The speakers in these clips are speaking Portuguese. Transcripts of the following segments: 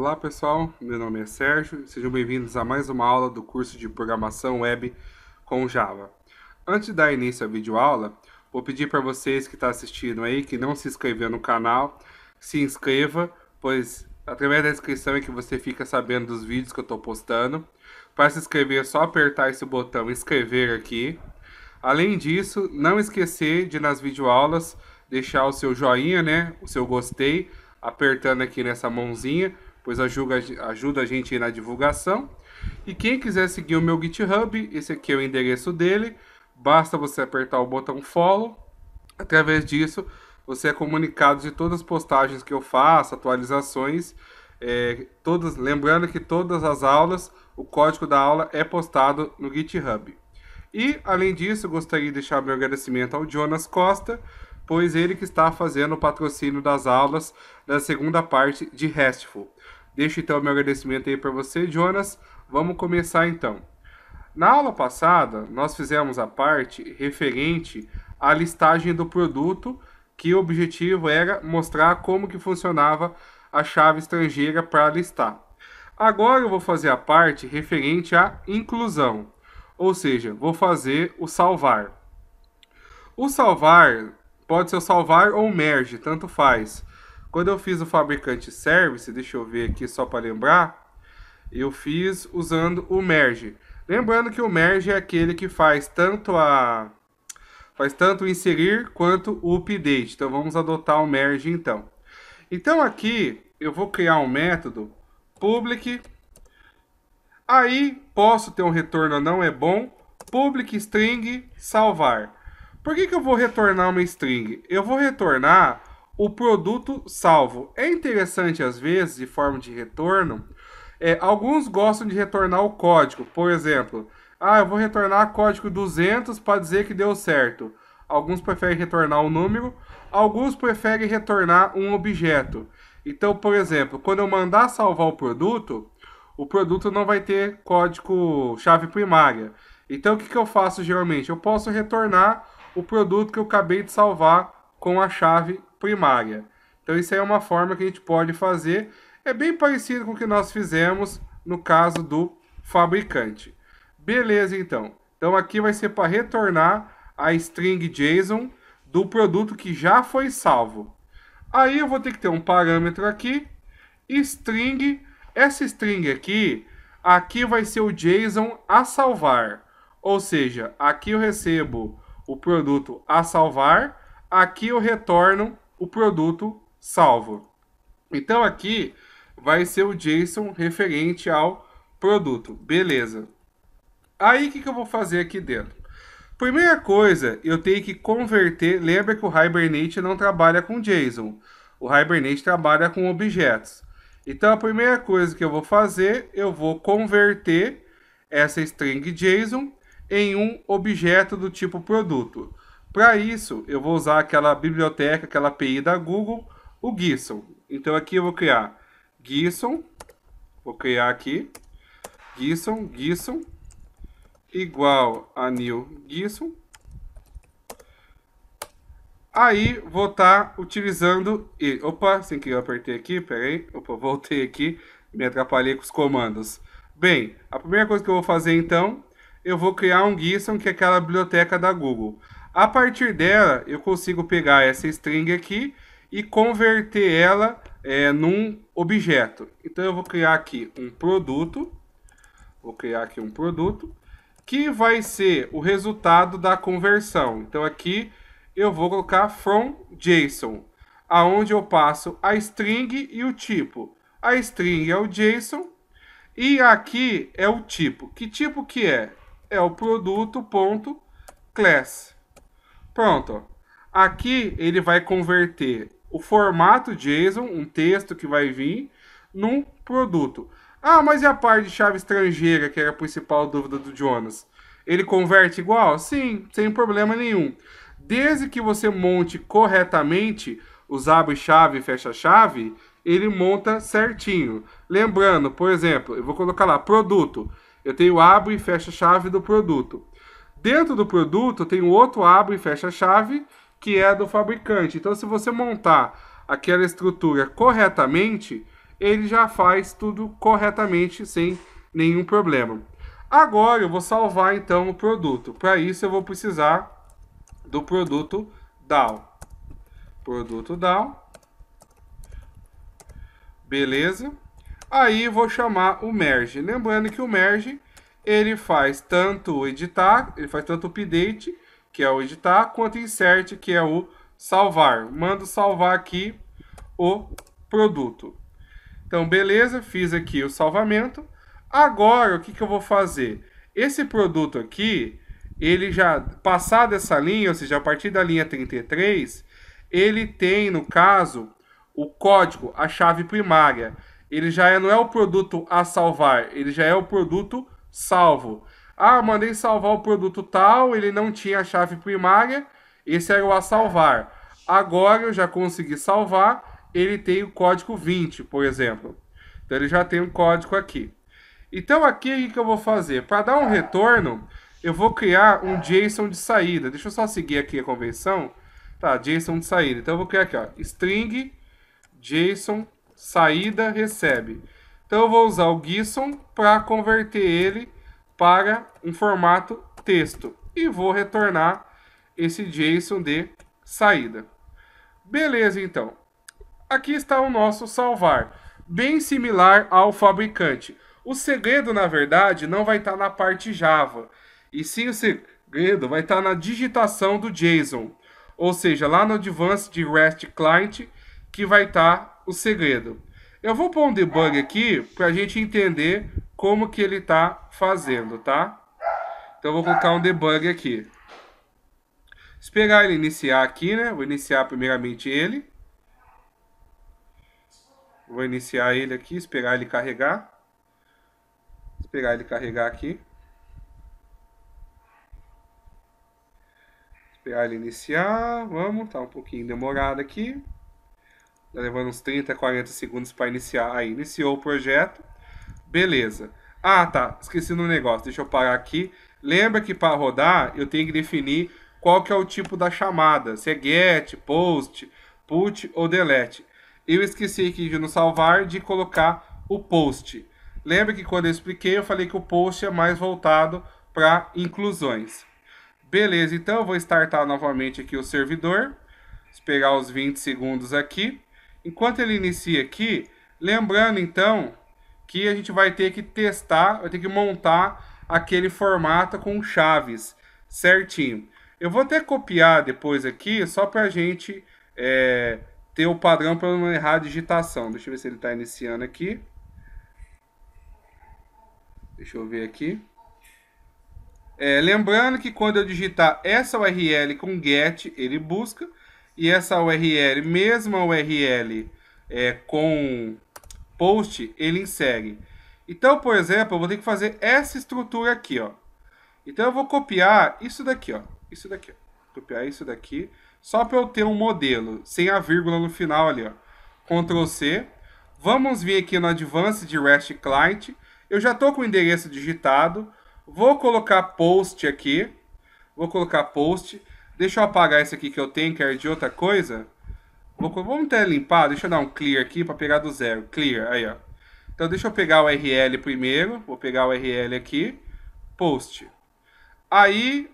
Olá pessoal, meu nome é Sérgio, sejam bem-vindos a mais uma aula do curso de Programação Web com Java. Antes de dar início à videoaula, vou pedir para vocês que estão tá assistindo aí, que não se inscreveu no canal, se inscreva, pois através da inscrição é que você fica sabendo dos vídeos que eu estou postando. Para se inscrever é só apertar esse botão inscrever aqui. Além disso, não esquecer de nas videoaulas deixar o seu joinha, né, o seu gostei, apertando aqui nessa mãozinha, pois ajuda a gente na divulgação. E quem quiser seguir o meu GitHub, esse aqui é o endereço dele. Basta você apertar o botão follow. Através disso, você é comunicado de todas as postagens que eu faço, atualizações. É, todas, lembrando que todas as aulas, o código da aula é postado no GitHub. E, além disso, gostaria de deixar meu agradecimento ao Jonas Costa, pois ele que está fazendo o patrocínio das aulas da segunda parte de Restful. Deixo então meu agradecimento aí para você, Jonas. Vamos começar então. Na aula passada, nós fizemos a parte referente à listagem do produto, que o objetivo era mostrar como que funcionava a chave estrangeira para listar. Agora eu vou fazer a parte referente à inclusão, ou seja, vou fazer o salvar. O salvar Pode ser o salvar ou o merge, tanto faz. Quando eu fiz o fabricante service, deixa eu ver aqui só para lembrar, eu fiz usando o merge. Lembrando que o merge é aquele que faz tanto a faz tanto o inserir quanto o update. Então vamos adotar o merge então. Então aqui eu vou criar um método public aí posso ter um retorno não é bom public string salvar por que, que eu vou retornar uma string? Eu vou retornar o produto salvo. É interessante, às vezes, de forma de retorno, é, alguns gostam de retornar o código. Por exemplo, ah, eu vou retornar código 200 para dizer que deu certo. Alguns preferem retornar um número, alguns preferem retornar um objeto. Então, por exemplo, quando eu mandar salvar o produto, o produto não vai ter código chave primária. Então, o que, que eu faço geralmente? Eu posso retornar o produto que eu acabei de salvar com a chave primária. Então isso é uma forma que a gente pode fazer, é bem parecido com o que nós fizemos no caso do fabricante. Beleza então. Então aqui vai ser para retornar a string JSON do produto que já foi salvo. Aí eu vou ter que ter um parâmetro aqui, string, essa string aqui, aqui vai ser o JSON a salvar. Ou seja, aqui eu recebo o produto a salvar, aqui eu retorno o produto salvo. Então aqui vai ser o JSON referente ao produto, beleza. Aí o que, que eu vou fazer aqui dentro? Primeira coisa, eu tenho que converter, lembra que o Hibernate não trabalha com JSON, o Hibernate trabalha com objetos. Então a primeira coisa que eu vou fazer, eu vou converter essa string JSON em um objeto do tipo produto. Para isso, eu vou usar aquela biblioteca, aquela API da Google, o JSON. Então aqui eu vou criar JSON, vou criar aqui, JSON, JSON, igual a new JSON. Aí vou estar tá utilizando, e, opa, sem que eu apertei aqui, peraí, opa, voltei aqui, me atrapalhei com os comandos. Bem, a primeira coisa que eu vou fazer então eu vou criar um JSON que é aquela biblioteca da Google. A partir dela, eu consigo pegar essa string aqui e converter ela é, num objeto. Então eu vou criar aqui um produto, vou criar aqui um produto, que vai ser o resultado da conversão. Então aqui eu vou colocar from JSON, aonde eu passo a string e o tipo. A string é o JSON e aqui é o tipo. Que tipo que é? é o produto ponto class. Pronto. Aqui ele vai converter o formato JSON, um texto que vai vir, num produto. Ah, mas e a parte de chave estrangeira, que era a principal dúvida do Jonas? Ele converte igual? Sim, sem problema nenhum. Desde que você monte corretamente os abre-chave e fecha-chave, ele monta certinho. Lembrando, por exemplo, eu vou colocar lá, produto. Eu tenho abro e fecha chave do produto. Dentro do produto, tem outro abro e fecha chave que é do fabricante. Então, se você montar aquela estrutura corretamente, ele já faz tudo corretamente sem nenhum problema. Agora eu vou salvar então o produto. Para isso eu vou precisar do produto DAO. Produto DAO. Beleza? Aí vou chamar o merge. Lembrando que o merge ele faz tanto editar, ele faz tanto update, que é o editar, quanto insert, que é o salvar. Mando salvar aqui o produto. Então, beleza, fiz aqui o salvamento. Agora, o que, que eu vou fazer? Esse produto aqui, ele já passado essa linha, ou seja, a partir da linha 33, ele tem, no caso, o código, a chave primária. Ele já é, não é o produto a salvar, ele já é o produto salvo. Ah, mandei salvar o produto tal, ele não tinha a chave primária, esse era o a salvar. Agora eu já consegui salvar, ele tem o código 20, por exemplo. Então ele já tem um código aqui. Então aqui o que eu vou fazer? Para dar um retorno, eu vou criar um JSON de saída. Deixa eu só seguir aqui a convenção. Tá, JSON de saída. Então eu vou criar aqui, ó, string JSON saída, recebe. Então eu vou usar o Gison para converter ele para um formato texto e vou retornar esse JSON de saída. Beleza, então. Aqui está o nosso salvar, bem similar ao fabricante. O segredo, na verdade, não vai estar tá na parte Java, e sim o segredo vai estar tá na digitação do JSON, ou seja, lá no Advanced REST Client, que vai estar tá o segredo. Eu vou pôr um debug aqui para a gente entender como que ele está fazendo, tá? Então eu vou colocar um debug aqui. Esperar ele iniciar aqui, né? Vou iniciar primeiramente ele. Vou iniciar ele aqui, esperar ele carregar. Esperar ele carregar aqui. Esperar ele iniciar. Vamos, tá um pouquinho demorado aqui. Tá levando uns 30, 40 segundos para iniciar. Aí, iniciou o projeto, beleza. Ah, tá, esqueci um negócio, deixa eu parar aqui. Lembra que para rodar eu tenho que definir qual que é o tipo da chamada, se é get, post, put ou delete. Eu esqueci aqui de no salvar de colocar o post. Lembra que quando eu expliquei eu falei que o post é mais voltado para inclusões. Beleza, então eu vou startar novamente aqui o servidor. Esperar os 20 segundos aqui. Enquanto ele inicia aqui, lembrando então que a gente vai ter que testar, vai ter que montar aquele formato com chaves certinho. Eu vou até copiar depois aqui, só para a gente é, ter o padrão para não errar a digitação. Deixa eu ver se ele está iniciando aqui. Deixa eu ver aqui. É, lembrando que quando eu digitar essa URL com GET, ele busca e essa URL, mesma URL é, com post, ele insere. Então, por exemplo, eu vou ter que fazer essa estrutura aqui, ó. Então eu vou copiar isso daqui, ó. Isso daqui, ó. Copiar isso daqui, só para eu ter um modelo, sem a vírgula no final ali, ó. Ctrl C. Vamos vir aqui no Advanced de REST Client. Eu já estou com o endereço digitado. Vou colocar post aqui. Vou colocar post. Deixa eu apagar esse aqui que eu tenho, que é de outra coisa. Vou, vamos até limpar, deixa eu dar um clear aqui para pegar do zero. Clear, aí ó. Então deixa eu pegar o URL primeiro, vou pegar o URL aqui, post. Aí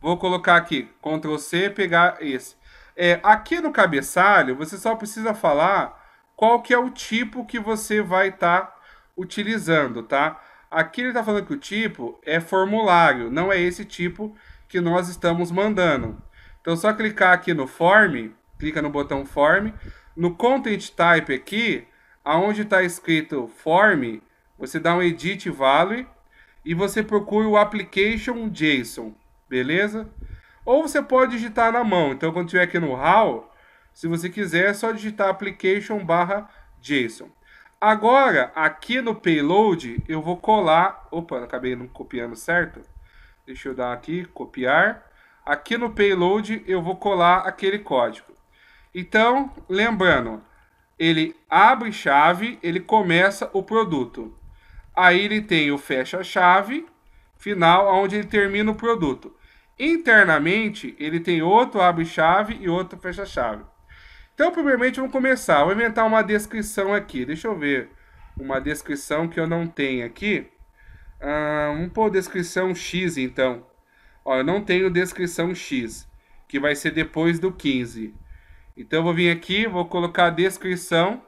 vou colocar aqui, Ctrl C, pegar esse. É, aqui no cabeçalho, você só precisa falar qual que é o tipo que você vai estar tá utilizando, tá? Aqui ele está falando que o tipo é formulário, não é esse tipo que nós estamos mandando. Então, só clicar aqui no Form, clica no botão Form. No Content Type aqui, aonde está escrito Form, você dá um Edit Value e você procura o Application JSON, beleza? Ou você pode digitar na mão. Então, quando estiver aqui no How, se você quiser, é só digitar Application barra JSON. Agora, aqui no Payload, eu vou colar... Opa, acabei não copiando certo. Deixa eu dar aqui, copiar aqui no payload eu vou colar aquele código. Então, lembrando, ele abre chave, ele começa o produto. Aí ele tem o fecha chave final, onde ele termina o produto. Internamente, ele tem outro abre chave e outro fecha chave. Então, primeiramente, vamos começar. Vou inventar uma descrição aqui. Deixa eu ver uma descrição que eu não tenho aqui. Ah, vamos pôr descrição X, então. Ó, eu não tenho descrição X, que vai ser depois do 15. Então eu vou vir aqui, vou colocar descrição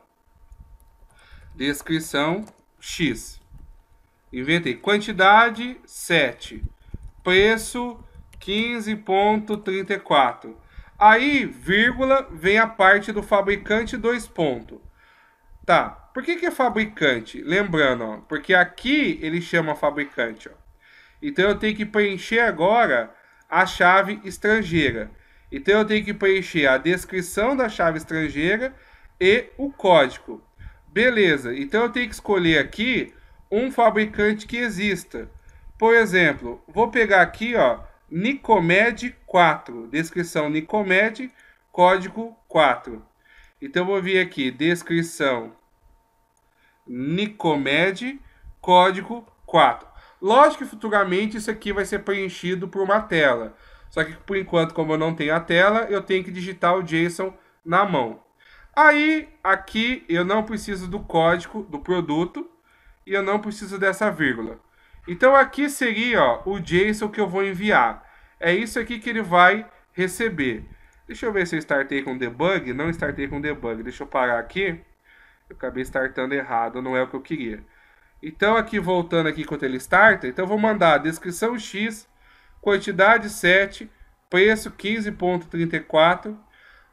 descrição X. Inventei quantidade 7, preço 15.34. Aí, vírgula, vem a parte do fabricante 2 pontos. Tá, por que, que é fabricante? Lembrando, ó, porque aqui ele chama fabricante. Ó. Então eu tenho que preencher agora a chave estrangeira. Então eu tenho que preencher a descrição da chave estrangeira e o código. Beleza, então eu tenho que escolher aqui um fabricante que exista. Por exemplo, vou pegar aqui, ó, Nicomed 4, descrição Nicomed, código 4. Então vou vir aqui, descrição Nicomed, código 4. Lógico que futuramente isso aqui vai ser preenchido por uma tela. Só que por enquanto, como eu não tenho a tela, eu tenho que digitar o JSON na mão. Aí, aqui eu não preciso do código do produto e eu não preciso dessa vírgula. Então aqui seria ó, o JSON que eu vou enviar. É isso aqui que ele vai receber. Deixa eu ver se eu startei com debug. Não startei com debug. Deixa eu parar aqui. Eu acabei startando errado, não é o que eu queria. Então, aqui voltando aqui com ele starta, então vou mandar descrição X, quantidade 7, preço 15.34.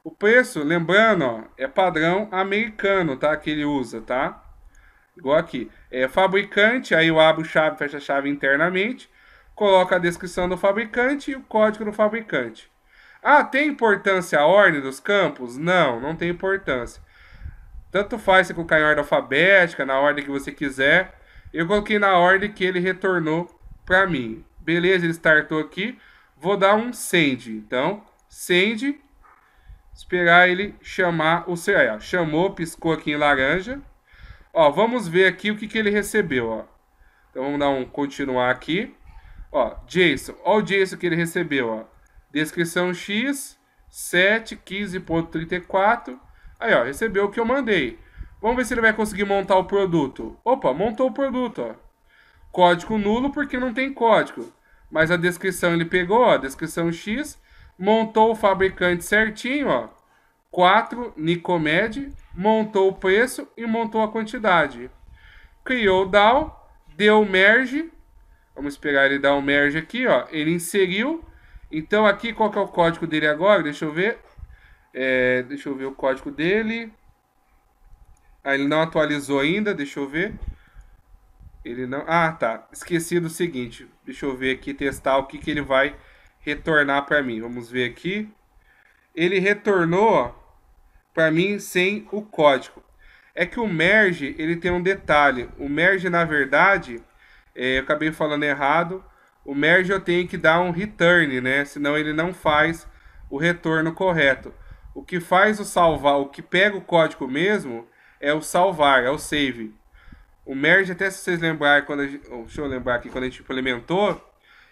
O preço, lembrando, ó, é padrão americano, tá? Que ele usa, tá? Igual aqui. É fabricante, aí eu abro chave, fecha a chave internamente, coloco a descrição do fabricante e o código do fabricante. Ah, tem importância a ordem dos campos? Não, não tem importância. Tanto faz se é colocar em ordem alfabética, na ordem que você quiser. Eu coloquei na ordem que ele retornou para mim. Beleza, ele startou aqui. Vou dar um send. Então, send. Esperar ele chamar o seu. Aí, ó, chamou, piscou aqui em laranja. Ó, vamos ver aqui o que, que ele recebeu. Ó. Então vamos dar um continuar aqui. Ó, Jason, Ó o Jason que ele recebeu. Ó. Descrição X, 7, 15.34. Aí, ó, recebeu o que eu mandei. Vamos ver se ele vai conseguir montar o produto. Opa, montou o produto, ó. Código nulo porque não tem código. Mas a descrição ele pegou, ó, descrição X, montou o fabricante certinho, ó. 4 Nicomed, montou o preço e montou a quantidade. Criou o DAO, deu merge. Vamos esperar ele dar um merge aqui, ó. Ele inseriu. Então aqui qual que é o código dele agora? Deixa eu ver. É, deixa eu ver o código dele. Ah, ele não atualizou ainda, deixa eu ver. Ele não. Ah, tá. Esqueci do seguinte. Deixa eu ver aqui, testar o que, que ele vai retornar para mim. Vamos ver aqui. Ele retornou para mim sem o código. É que o merge ele tem um detalhe. O merge, na verdade, é, eu acabei falando errado. O merge eu tenho que dar um return, né? Senão ele não faz o retorno correto. O que faz o salvar, o que pega o código mesmo, é o salvar, é o save. O merge, até se vocês lembrarem, quando a gente, oh, deixa eu lembrar aqui, quando a gente implementou,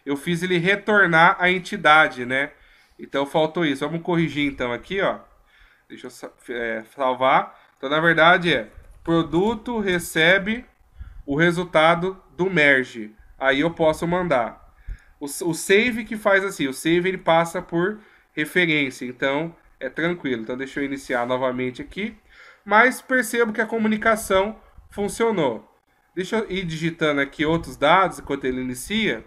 eu fiz ele retornar a entidade, né? Então faltou isso. Vamos corrigir então aqui, ó. Deixa eu é, salvar. Então, na verdade, é produto recebe o resultado do merge. Aí eu posso mandar. O, o save que faz assim, o save ele passa por referência. Então, é tranquilo. Então, deixa eu iniciar novamente aqui mas percebo que a comunicação funcionou. Deixa eu ir digitando aqui outros dados enquanto ele inicia.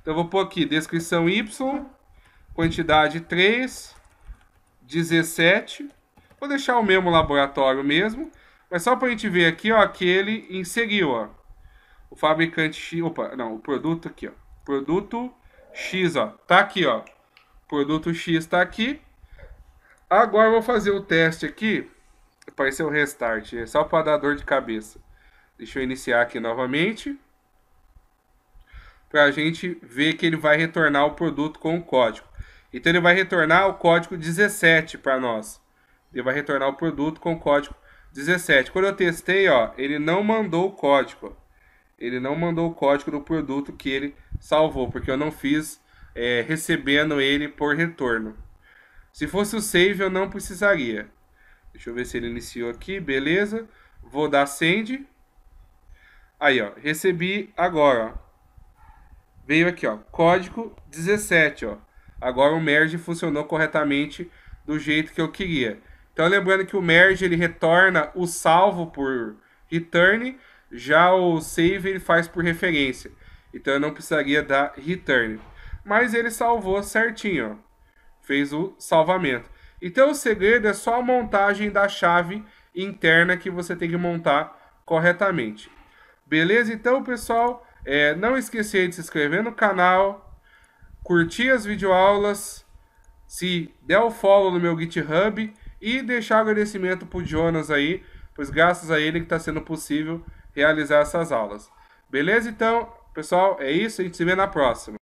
Então, eu vou pôr aqui descrição Y, quantidade 3, 17. Vou deixar o mesmo laboratório mesmo, mas só para a gente ver aqui ó, que ele inseriu. Ó, o fabricante opa, não, o produto aqui. Ó, produto X, ó, tá aqui. Ó, produto X está aqui. Agora eu vou fazer o teste aqui Apareceu o restart, é só para dar dor de cabeça. Deixa eu iniciar aqui novamente. Para a gente ver que ele vai retornar o produto com o código. Então ele vai retornar o código 17 para nós. Ele vai retornar o produto com o código 17. Quando eu testei, ó, ele não mandou o código. Ele não mandou o código do produto que ele salvou, porque eu não fiz é, recebendo ele por retorno. Se fosse o save, eu não precisaria. Deixa eu ver se ele iniciou aqui, beleza. Vou dar send. Aí, ó, recebi agora, ó. Veio aqui, ó, código 17, ó. Agora o merge funcionou corretamente do jeito que eu queria. Então, lembrando que o merge ele retorna o salvo por return, já o save ele faz por referência. Então, eu não precisaria dar return. Mas ele salvou certinho, ó. Fez o salvamento. Então o segredo é só a montagem da chave interna que você tem que montar corretamente. Beleza? Então, pessoal, é, não esquecer de se inscrever no canal, curtir as videoaulas, se der o follow no meu GitHub e deixar agradecimento para o Jonas aí, pois graças a ele que está sendo possível realizar essas aulas. Beleza? Então, pessoal, é isso. A gente se vê na próxima.